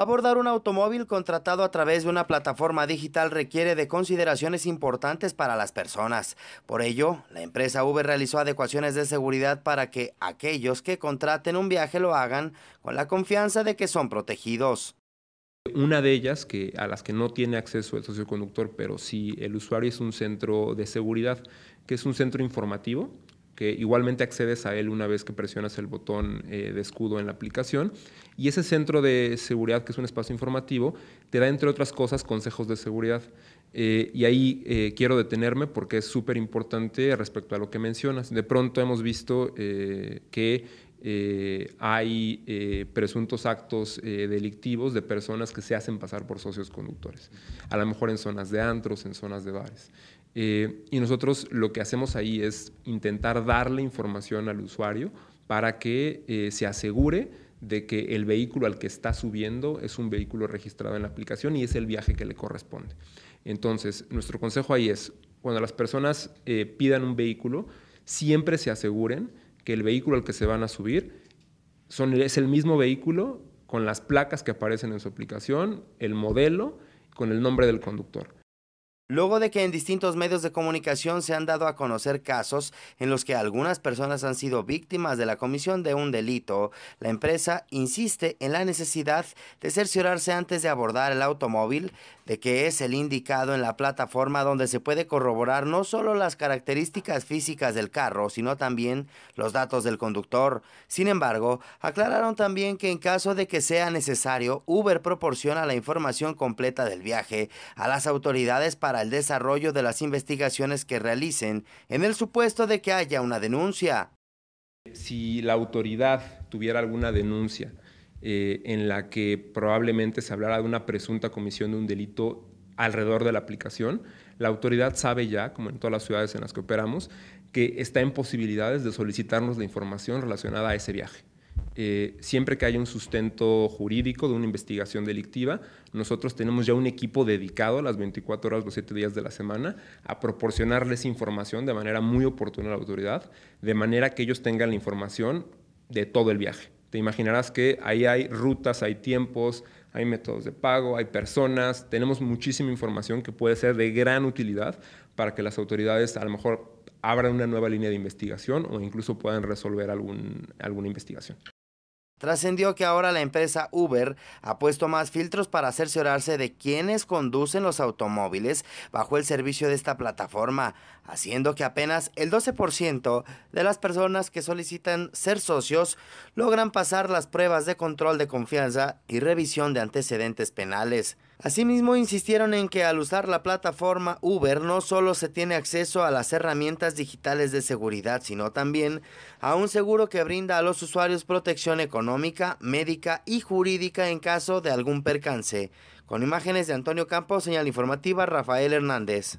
Abordar un automóvil contratado a través de una plataforma digital requiere de consideraciones importantes para las personas. Por ello, la empresa Uber realizó adecuaciones de seguridad para que aquellos que contraten un viaje lo hagan con la confianza de que son protegidos. Una de ellas, que, a las que no tiene acceso el socioconductor, pero sí el usuario, es un centro de seguridad, que es un centro informativo que igualmente accedes a él una vez que presionas el botón eh, de escudo en la aplicación. Y ese centro de seguridad, que es un espacio informativo, te da, entre otras cosas, consejos de seguridad. Eh, y ahí eh, quiero detenerme porque es súper importante respecto a lo que mencionas. De pronto hemos visto que hay presuntos actos delictivos de personas que se hacen pasar por socios conductores, a lo mejor en zonas de antros, en zonas de bares. Eh, y nosotros lo que hacemos ahí es intentar darle información al usuario para que eh, se asegure de que el vehículo al que está subiendo es un vehículo registrado en la aplicación y es el viaje que le corresponde. Entonces, nuestro consejo ahí es, cuando las personas eh, pidan un vehículo, siempre se aseguren que el vehículo al que se van a subir son, es el mismo vehículo con las placas que aparecen en su aplicación, el modelo, con el nombre del conductor. Luego de que en distintos medios de comunicación se han dado a conocer casos en los que algunas personas han sido víctimas de la comisión de un delito, la empresa insiste en la necesidad de cerciorarse antes de abordar el automóvil de que es el indicado en la plataforma donde se puede corroborar no solo las características físicas del carro, sino también los datos del conductor. Sin embargo, aclararon también que en caso de que sea necesario, Uber proporciona la información completa del viaje a las autoridades para el desarrollo de las investigaciones que realicen en el supuesto de que haya una denuncia. Si la autoridad tuviera alguna denuncia eh, en la que probablemente se hablara de una presunta comisión de un delito alrededor de la aplicación, la autoridad sabe ya, como en todas las ciudades en las que operamos, que está en posibilidades de solicitarnos la información relacionada a ese viaje. Eh, siempre que hay un sustento jurídico de una investigación delictiva, nosotros tenemos ya un equipo dedicado a las 24 horas, los 7 días de la semana, a proporcionarles información de manera muy oportuna a la autoridad, de manera que ellos tengan la información de todo el viaje. Te imaginarás que ahí hay rutas, hay tiempos, hay métodos de pago, hay personas, tenemos muchísima información que puede ser de gran utilidad para que las autoridades a lo mejor abran una nueva línea de investigación o incluso puedan resolver alguna investigación. Trascendió que ahora la empresa Uber ha puesto más filtros para cerciorarse de quienes conducen los automóviles bajo el servicio de esta plataforma, haciendo que apenas el 12% de las personas que solicitan ser socios logran pasar las pruebas de control de confianza y revisión de antecedentes penales. Asimismo, insistieron en que al usar la plataforma Uber no solo se tiene acceso a las herramientas digitales de seguridad, sino también a un seguro que brinda a los usuarios protección económica, médica y jurídica en caso de algún percance. Con imágenes de Antonio Campos, señal informativa Rafael Hernández.